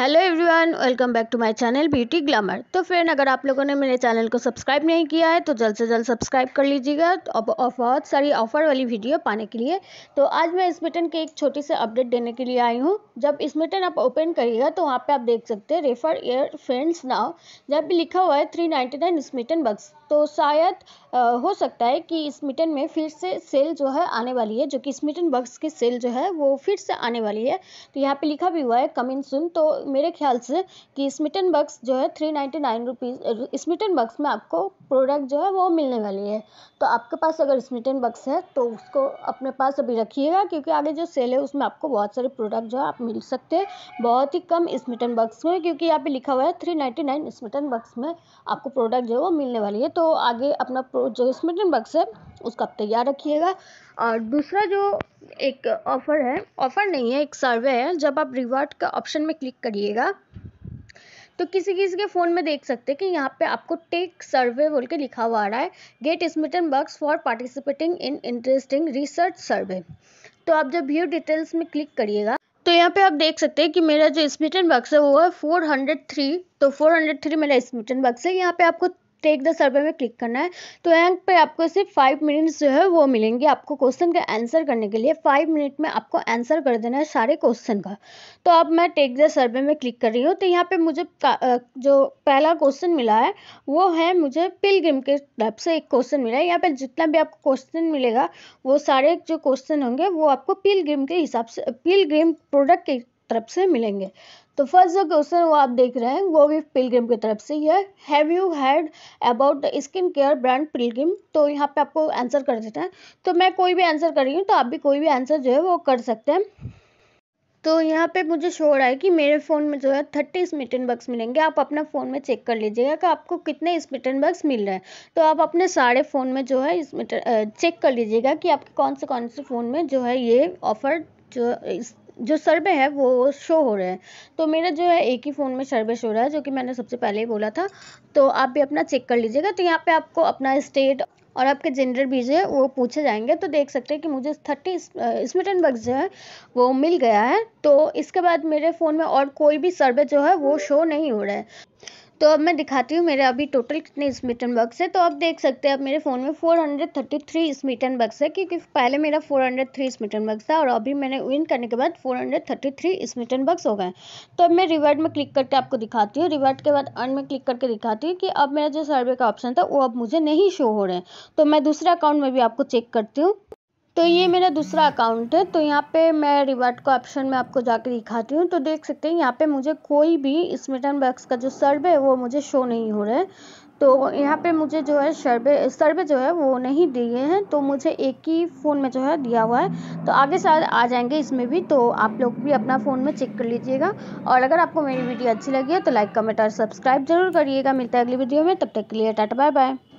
Hello everyone welcome back to my channel beauty glamour तो friend अगर आप लोगों ने मेरे चैनल को सब्सक्राइब नहीं किया है तो जल्द से जल्द सब्सक्राइब कर लीजिएगा और बहुत सारी ऑफर वाली वीडियो पाने के लिए तो आज मैं स्मिटन के एक छोटी से अपडेट देने के लिए आई हूँ जब स्मिटन आप ओपन करिएगा तो वहाँ पर आप देख सकते हैं रेफर एयर फ्रेंड्स नाव जहाँ पर लिखा हुआ है three ninety nine smitten bucks तो शायद हो सकता है कि स्मिटन में फिर से सेल जो है आने वाली है जो कि स्मिटन बक्स की सेल जो है वो फिर से आने वाली है तो यहाँ पे लिखा भी हुआ है कमिंग सुन तो मेरे ख्याल से कि स्मिटन बक्स जो है three ninety nine rupees smitten bucks में आपको प्रोडक्ट जो है वो मिलने वाली है तो आपके पास अगर स्मिटन बक्स है तो उसको अपने पास अभी रखिएगा क्योंकि आगे जो सेल है उसमें आपको बहुत सारे प्रोडक्ट जो है आप मिल सकते हैं बहुत ही कम स्मिटन बक्स में क्योंकि यहाँ पर लिखा हुआ है three ninety nine smitten bucks में आपको प्रोडक्ट जो है वो मिलने वाली है तो तो आगे अपना जो स्मिटन बक्स है उसका आप तैयार रखिएगा और दूसरा जो एक ऑफ़र है ऑफ़र नहीं है एक सर्वे है जब आप रिवार्ड का ऑप्शन में क्लिक करिएगा तो किसी किसी के फ़ोन में देख सकते हैं कि यहाँ पे आपको टेक सर्वे बोल के लिखा हुआ आ रहा है get smitten bucks for participating in interesting research survey तो आप जब व्यू डिटेल्स में क्लिक करिएगा तो यहाँ पे आप देख सकते हैं कि मेरा जो स्मिटन बक्स है वो है 403 तो 403 मेरा स्मिटन बक्स है यहाँ पे आपको टेक द सर्वे में क्लिक करना है तो यहाँ पे आपको सिर्फ फाइव मिनट्स जो है वो मिलेंगे आपको क्वेश्चन का आंसर करने के लिए फाइव मिनट में आपको आंसर कर देना है सारे क्वेश्चन का तो अब मैं टेक द सर्वे में क्लिक कर रही हूँ तो यहाँ पे मुझे जो पहला क्वेश्चन मिला है वो है मुझे पिलग्रिम के तरफ से एक क्वेश्चन मिला है यहाँ पे जितना भी आपको क्वेश्चन मिलेगा वो सारे जो क्वेश्चन होंगे वो आपको पिलग्रिम के हिसाब से पिलग्रिम प्रोडक्ट के तरफ से मिलेंगे तो फर्स्ट जो क्वेश्चन वो आप देख रहे हैं वो भी पिलग्रिम की तरफ से ये have you had about the skin care brand Pilgrim तो यहाँ पे आपको आंसर कर देते हैं तो मैं कोई भी आंसर कर रही हूँ तो आप भी कोई भी आंसर जो है वो कर सकते हैं तो यहाँ पे मुझे शो रहा है कि मेरे फ़ोन में जो है थर्टी स्मिटन बक्स मिलेंगे आप अपना फ़ोन में चेक कर लीजिएगा कि आपको कितने स्मिटन बक्स मिल रहे हैं तो आप अपने सारे फ़ोन में जो है स्मिटन चेक कर लीजिएगा कि आपके कौन से कौन से फ़ोन में जो है ये ऑफ़र जो इस जो सर्वे है वो शो हो रहे हैं तो मेरा जो है एक ही फ़ोन में सर्वे शो रहा है जो कि मैंने सबसे पहले ही बोला था तो आप भी अपना चेक कर लीजिएगा तो यहाँ पे आपको अपना स्टेट और आपके जेंडर भी जो है वो पूछे जाएंगे तो देख सकते हैं कि मुझे थर्टी स्मिटन बग जो है वो मिल गया है तो इसके बाद मेरे फ़ोन में और कोई भी सर्वे जो है वो शो नहीं हो रहा है तो अब मैं दिखाती हूँ मेरे अभी टोटल कितने स्मिटन बक्स है तो आप देख सकते हैं अब मेरे फ़ोन में 433 स्मिटन बक्स है क्योंकि पहले मेरा 403 स्मिटन बक्स था और अभी मैंने विन करने के बाद 433 स्मिटन बक्स हो गए तो अब मैं रिवर्ड में क्लिक करके आपको दिखाती हूँ रिवर्ड के बाद अर्न में क्लिक करके दिखाती हूँ कि अब मेरा जो सर्वे का ऑप्शन था वो अब मुझे नहीं शो हो रहे हैं तो मैं दूसरे अकाउंट में भी आपको चेक करती हूँ तो ये हम्म। मेरा दूसरा अकाउंट है तो यहाँ पे मैं रिवार्ड का ऑप्शन में आपको जाकर दिखाती हूँ तो देख सकते हैं यहाँ पे मुझे कोई भी स्मिटन बक्स का जो सर्वे है वो मुझे शो नहीं हो रहा है तो यहाँ पे मुझे जो है सर्वे सर्वे जो है वो नहीं दिए हैं तो मुझे एक ही फ़ोन में जो है दिया हुआ है तो आगे शायद आ जाएंगे इसमें भी तो आप लोग भी अपना फ़ोन में चेक कर लीजिएगा और अगर आपको मेरी वीडियो अच्छी लगी है तो लाइक कमेंट और सब्सक्राइब जरूर करिएगा मिलता है अगली वीडियो में तब तक के लिए टाटा बाय बाय